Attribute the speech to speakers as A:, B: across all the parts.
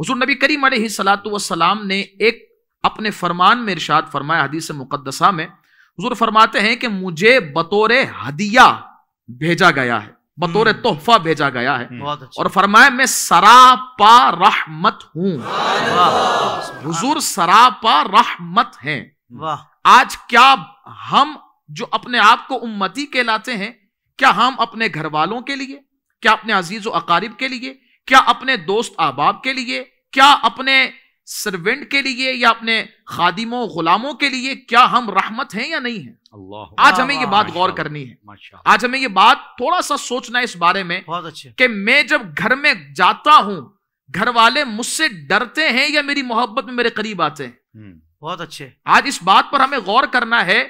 A: हजूर नबी करीम सलाम ने एक अपने फरमान में इरशाद फरमाया हदीस मुकदसा में हजूर फरमाते हैं कि मुझे बतौर हदिया भेजा गया है बतौर हम्म। तोहफा भेजा गया है हम्म। अच्छा। और फरमाया मैं सरापा रहमत हूँ हजूर सरापा रहमत हैं आज क्या हम जो अपने आप को उम्मती कहलाते हैं क्या हम अपने घर वालों के लिए क्या अपने अजीज व अकारिब के लिए क्या अपने दोस्त अहबाब के लिए क्या अपने सर्वेंट के लिए या अपने खादिमों गुलामों के लिए क्या हम रहमत हैं या नहीं है आज हमें ये बात गौर करनी है आज हमें ये बात थोड़ा सा सोचना इस बारे में बहुत अच्छे कि मैं जब घर में जाता हूं घर वाले मुझसे डरते हैं या मेरी मोहब्बत में मेरे करीब आते हैं हम्म, बहुत अच्छे आज इस बात पर हमें गौर करना है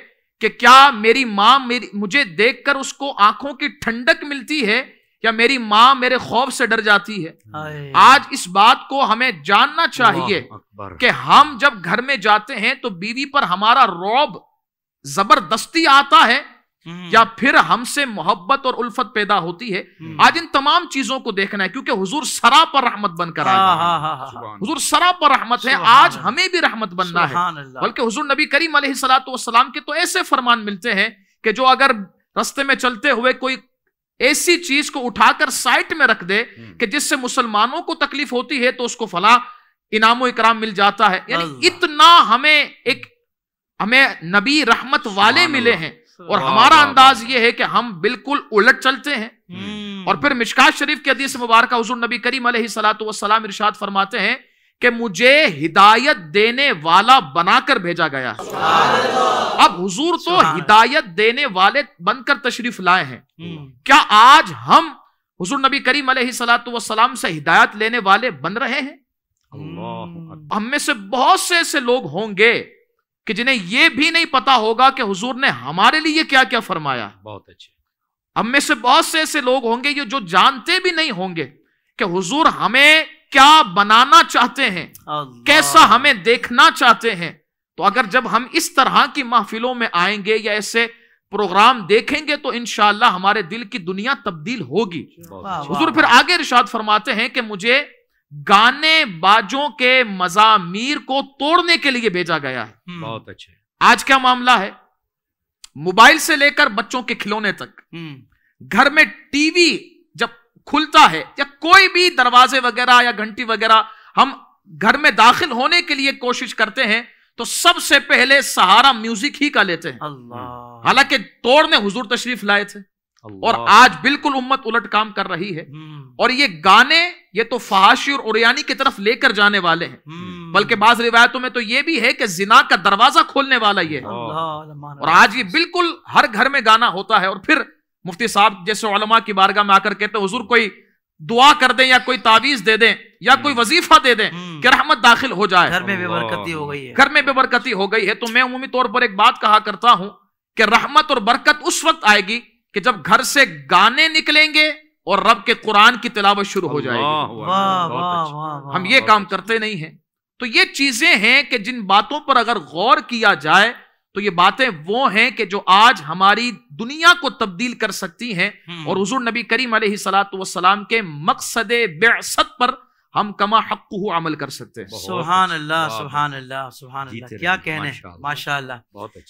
A: कि क्या मेरी माँ मेरी मुझे देखकर उसको आंखों की ठंडक मिलती है या मेरी माँ मेरे खौफ से डर जाती है आज इस बात को हमें जानना चाहिए कि हम जब घर में जाते हैं तो बीवी पर हमारा रौब जबरदस्ती आता है हम्म। या फिर हमसे मोहब्बत और उल्फत पैदा होती है हम्म। आज इन तमाम चीजों को देखना है क्योंकि हुजूर सरा पर रहमत बनकर आए हाँ, हाँ, हाँ, हुजूर सरा पर रहमत है आज हमें भी रहमत बनना है बल्कि हुजूर नबी करीम सलाम के तो ऐसे फरमान मिलते हैं कि जो अगर रस्ते में चलते हुए कोई ऐसी चीज को उठाकर साइट में रख दे हम्म। कि जिससे मुसलमानों को तकलीफ होती है तो उसको फला इनाम इकराम मिल जाता है यानी इतना हमें एक हमें नबी रहमत वाले मिले हैं और हमारा अंदाज यह है कि हम बिल्कुल उलट चलते हैं हम्म। और फिर मिशका शरीफ के अदीस मुबारक हजूर नबी करीम सलाम इरशाद फरमाते हैं कि मुझे हिदायत देने वाला बनाकर भेजा गया अब हुजूर तो हिदायत देने वाले बनकर तशरीफ लाए हैं हम्म। क्या आज हम हुजूर नबी करीम सलाम से हिदायत लेने वाले बन रहे हैं हम्म। हम में से बहुत से ऐसे लोग होंगे कि जिन्हें यह भी नहीं पता होगा कि हुजूर ने हमारे लिए क्या क्या फरमाया बहुत अच्छे हम में से बहुत से ऐसे लोग होंगे जो जानते भी नहीं होंगे कि हुजूर हमें क्या बनाना चाहते हैं कैसा हमें देखना चाहते हैं तो अगर जब हम इस तरह की महफिलों में आएंगे या ऐसे प्रोग्राम देखेंगे तो इनशाला हमारे दिल की दुनिया तब्दील होगी हजूर अच्छा। फिर आगे इर्शाद फरमाते हैं कि मुझे गाने बाजों के मजामीर को तोड़ने के लिए भेजा गया है हम्म। बहुत अच्छे आज क्या मामला है मोबाइल से लेकर बच्चों के खिलौने तक हम्म। घर में टीवी जब खुलता है या कोई भी दरवाजे वगैरह या घंटी वगैरह हम घर में दाखिल होने के लिए कोशिश करते हैं तो सबसे पहले सहारा म्यूजिक ही का लेते हैं हालांकि तोड़ने हुजूर तशरीफ लाए थे और आज बिल्कुल उम्मत उलट काम कर रही है हम्म। और ये गाने ये तो फहाशी और उरियानी की तरफ लेकर जाने वाले हैं हम्म। बल्कि बाज रिवायतों में तो ये भी है कि जिना का दरवाजा खोलने वाला ये है और आज ये बिल्कुल हर घर में गाना होता है और फिर मुफ्ती साहब जैसे की बारगाह में आकर कहते हुजूर कोई दुआ कर दें या कोई तावीज दे दें या कोई हम्म। वजीफा दे दें हम्म। कि रहमत दाखिल हो जाए घर में बेबरकती हो गई है घर में बेबरकती हो गई है तो मैं उमूमी तौर पर एक बात कहा करता हूं कि रहमत और बरकत उस वक्त आएगी कि जब घर से गाने निकलेंगे और रब के कुरान की तिलावत शुरू हो जाएगी अच्छा। हम ये काम करते नहीं है तो ये चीजें हैं कि जिन बातों पर अगर गौर किया जाए तो ये बातें वो हैं कि जो आज हमारी दुनिया को तब्दील कर सकती हैं हम्म। और हजूर नबी करीम सलाम के मकसद बेसत पर हम कमा हक अमल कर सकते हैं सुबहान अल्लाह सुबहान अल्लाह सुबहान अल्लाह क्या कहने माशा बहुत अच्छा